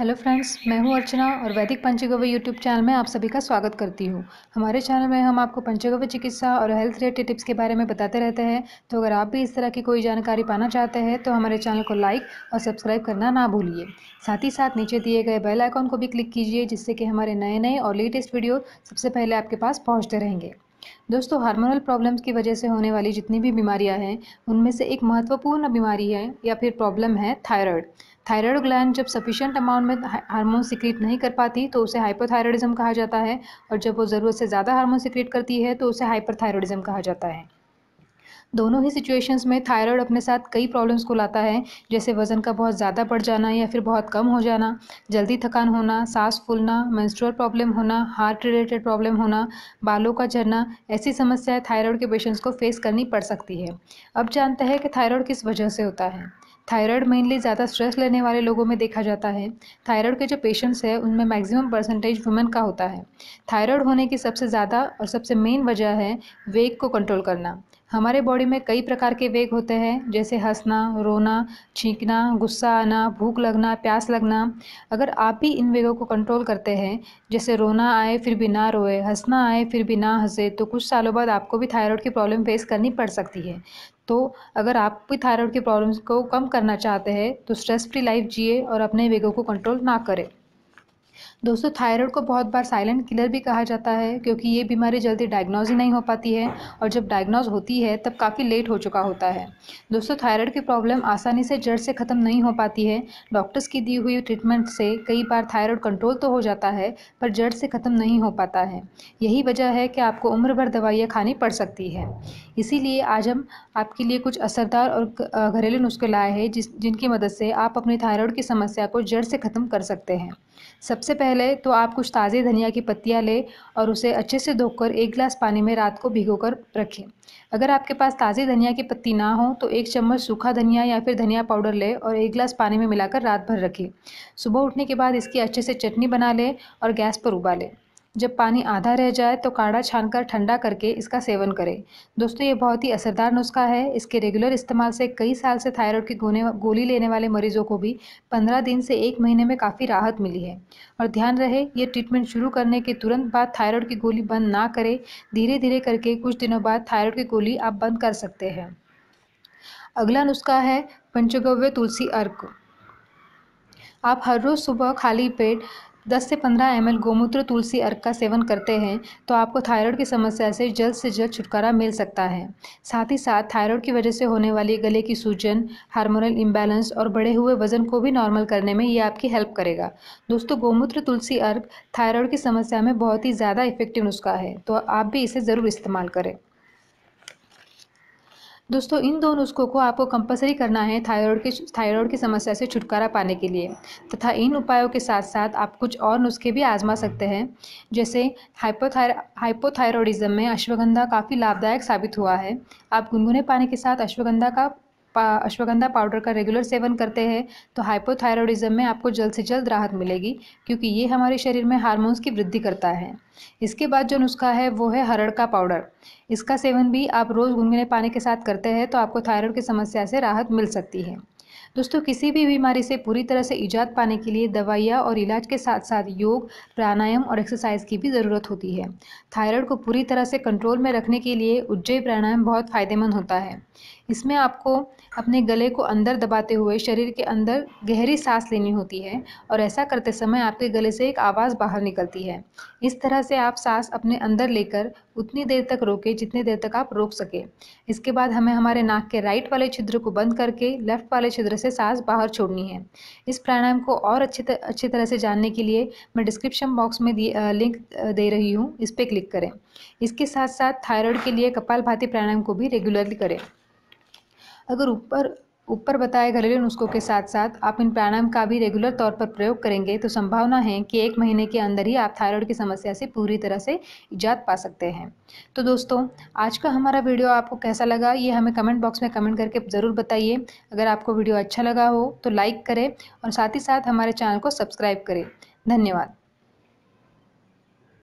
hello friends मैं हूं अर्चना और वैदिक पंचगव्य यूट्यूब चैनल में आप सभी का स्वागत करती हूं हमारे चैनल में हम आपको पंचगव्य चिकित्सा और हेल्थ रिलेटेड टिप्स के बारे में बताते रहते हैं तो अगर आप भी इस तरह की कोई जानकारी पाना चाहते हैं तो हमारे चैनल को लाइक और सब्सक्राइब करना ना भूलिए साथ ही साथ नीचे दिए गए बेल आइकॉन को भी क्लिक कीजिए जिससे कि हमारे नए नए और लेटेस्ट वीडियो सबसे पहले आपके पास पहुँचते रहेंगे दोस्तों हार्मोनल प्रॉब्लम्स की वजह से होने वाली जितनी भी बीमारियां हैं उनमें से एक महत्वपूर्ण बीमारी है या फिर प्रॉब्लम है थायराइड थायराइड ग्लैंड जब सफिशिएंट अमाउंट में हार्मोन सिक्रिएट नहीं कर पाती तो उसे हाइपोथायरॉयडिज्म कहा जाता है और जब वो ज़रूरत से ज़्यादा हार्मोन सिक्रिएट करती है तो उसे हाइपरथायरॉयडिज्म कहा जाता है दोनों ही सिचुएशंस में थायराइड अपने साथ कई प्रॉब्लम्स को लाता है जैसे वज़न का बहुत ज़्यादा बढ़ जाना या फिर बहुत कम हो जाना जल्दी थकान होना सांस फूलना मेंस्ट्रुअल प्रॉब्लम होना हार्ट रिलेटेड प्रॉब्लम होना बालों का झड़ना ऐसी समस्याएं थायराइड के पेशेंट्स को फेस करनी पड़ सकती है अब जानते हैं कि थायराइड किस वजह से होता है थायराइड मेनली ज़्यादा स्ट्रेस लेने वाले लोगों में देखा जाता है थायराइड के जो पेशेंट्स हैं उनमें मैक्सिमम परसेंटेज वुमेन का होता है थायराइड होने की सबसे ज़्यादा और सबसे मेन वजह है वेट को कंट्रोल करना हमारे बॉडी में कई प्रकार के वेग होते हैं जैसे हंसना रोना छींकना गुस्सा आना भूख लगना प्यास लगना अगर आप भी इन वेगों को कंट्रोल करते हैं जैसे रोना आए फिर भी ना रोए हंसना आए फिर भी ना हंसे तो कुछ सालों बाद आपको भी थायराइड की प्रॉब्लम फेस करनी पड़ सकती है तो अगर आप भी थायराइड की प्रॉब्लम्स को कम करना चाहते हैं तो स्ट्रेस फ्री लाइफ जिए और अपने वेगों को कंट्रोल ना करें दोस्तों थायराइड को बहुत बार साइलेंट किलर भी कहा जाता है क्योंकि ये बीमारी जल्दी डायग्नोज ही नहीं हो पाती है और जब डायग्नोज होती है तब काफ़ी लेट हो चुका होता है दोस्तों थायराइड की प्रॉब्लम आसानी से जड़ से ख़त्म नहीं हो पाती है डॉक्टर्स की दी हुई ट्रीटमेंट से कई बार थायराइड कंट्रोल तो हो जाता है पर जड़ से ख़त्म नहीं हो पाता है यही वजह है कि आपको उम्र भर दवाइयाँ खानी पड़ सकती है इसीलिए आज हम आपके लिए कुछ असरदार और घरेलू नुस्खे लाए हैं जिस जिनकी मदद से आप अपनी थायराइड की समस्या को जड़ से ख़त्म कर सकते हैं सबसे सबसे पहले तो आप कुछ ताज़े धनिया की पत्तियाँ लें और उसे अच्छे से धोकर एक गिलास पानी में रात को भिगो कर रखें अगर आपके पास ताज़े धनिया की पत्ती ना हो तो एक चम्मच सूखा धनिया या फिर धनिया पाउडर लें और एक गिलास पानी में मिलाकर रात भर रखें सुबह उठने के बाद इसकी अच्छे से चटनी बना लें और गैस पर उबालें जब पानी आधा रह जाए तो काढ़ा छानकर ठंडा करके इसका सेवन करें दोस्तों ये बहुत ही असरदार नुस्खा है इसके रेगुलर इस्तेमाल से कई साल से थायराइड की गोने गोली लेने वाले मरीजों को भी पंद्रह दिन से एक महीने में काफ़ी राहत मिली है और ध्यान रहे ये ट्रीटमेंट शुरू करने के तुरंत बाद थायराइड की गोली बंद ना करें धीरे धीरे करके कुछ दिनों बाद थायराइड की गोली आप बंद कर सकते हैं अगला नुस्खा है पंचगव्य तुलसी अर्क आप हर रोज़ सुबह खाली पेट 10 से 15 एम गोमूत्र तुलसी अर्क का सेवन करते हैं तो आपको थायराइड की समस्या से जल्द से जल्द छुटकारा मिल सकता है साथ ही साथ थायराइड की वजह से होने वाली गले की सूजन हार्मोनल इम्बैलेंस और बढ़े हुए वजन को भी नॉर्मल करने में ये आपकी हेल्प करेगा दोस्तों गोमूत्र तुलसी अर्क थायराइड की समस्या में बहुत ही ज़्यादा इफेक्टिव नुस्खा है तो आप भी इसे ज़रूर इस्तेमाल करें दोस्तों इन दो नुस्खों को आपको कंपलसरी करना है थायराइड की थायराइड की समस्या से छुटकारा पाने के लिए तथा इन उपायों के साथ साथ आप कुछ और नुस्खे भी आजमा सकते हैं जैसे हाइपोथायर हाइपोथायरॉयडिज्म में अश्वगंधा काफ़ी लाभदायक साबित हुआ है आप गुनगुने पानी के साथ अश्वगंधा का अश्वगंधा पाउडर का रेगुलर सेवन करते हैं तो हाइपोथायरॉयडिज्म में आपको जल्द से जल्द राहत मिलेगी क्योंकि ये हमारे शरीर में हार्मोन्स की वृद्धि करता है इसके बाद जो नुस्खा है वो है हरड़ का पाउडर इसका सेवन भी आप रोज़ गुनगुने पानी के साथ करते हैं तो आपको थायराइड की समस्या से राहत मिल सकती है दोस्तों किसी भी बीमारी से पूरी तरह से ईजाद पाने के लिए दवाइयाँ और इलाज के साथ साथ योग प्राणायाम और एक्सरसाइज की भी ज़रूरत होती है थायराइड को पूरी तरह से कंट्रोल में रखने के लिए उज्जय प्राणायाम बहुत फायदेमंद होता है इसमें आपको अपने गले को अंदर दबाते हुए शरीर के अंदर गहरी सांस लेनी होती है और ऐसा करते समय आपके गले से एक आवाज़ बाहर निकलती है इस तरह से आप सांस अपने अंदर लेकर उतनी देर तक रोके जितने देर तक आप रोक सकें इसके बाद हमें हमारे नाक के राइट वाले छिद्र को बंद करके लेफ्ट वाले छिद्र से सांस बाहर छोड़नी है इस प्राणायाम को और अच्छे तर, अच्छी तरह से जानने के लिए मैं डिस्क्रिप्शन बॉक्स में लिंक दे रही हूँ इस पर क्लिक करें इसके साथ साथ थायरॉयड के लिए कपाल भाती प्राणायाम को भी रेगुलरली करें अगर ऊपर ऊपर बताए घरेलू नुस्खों के साथ साथ आप इन प्राणायाम का भी रेगुलर तौर पर प्रयोग करेंगे तो संभावना है कि एक महीने के अंदर ही आप थायराइड की समस्या से पूरी तरह से इजात पा सकते हैं तो दोस्तों आज का हमारा वीडियो आपको कैसा लगा ये हमें कमेंट बॉक्स में कमेंट करके ज़रूर बताइए अगर आपको वीडियो अच्छा लगा हो तो लाइक करें और साथ ही साथ हमारे चैनल को सब्सक्राइब करें धन्यवाद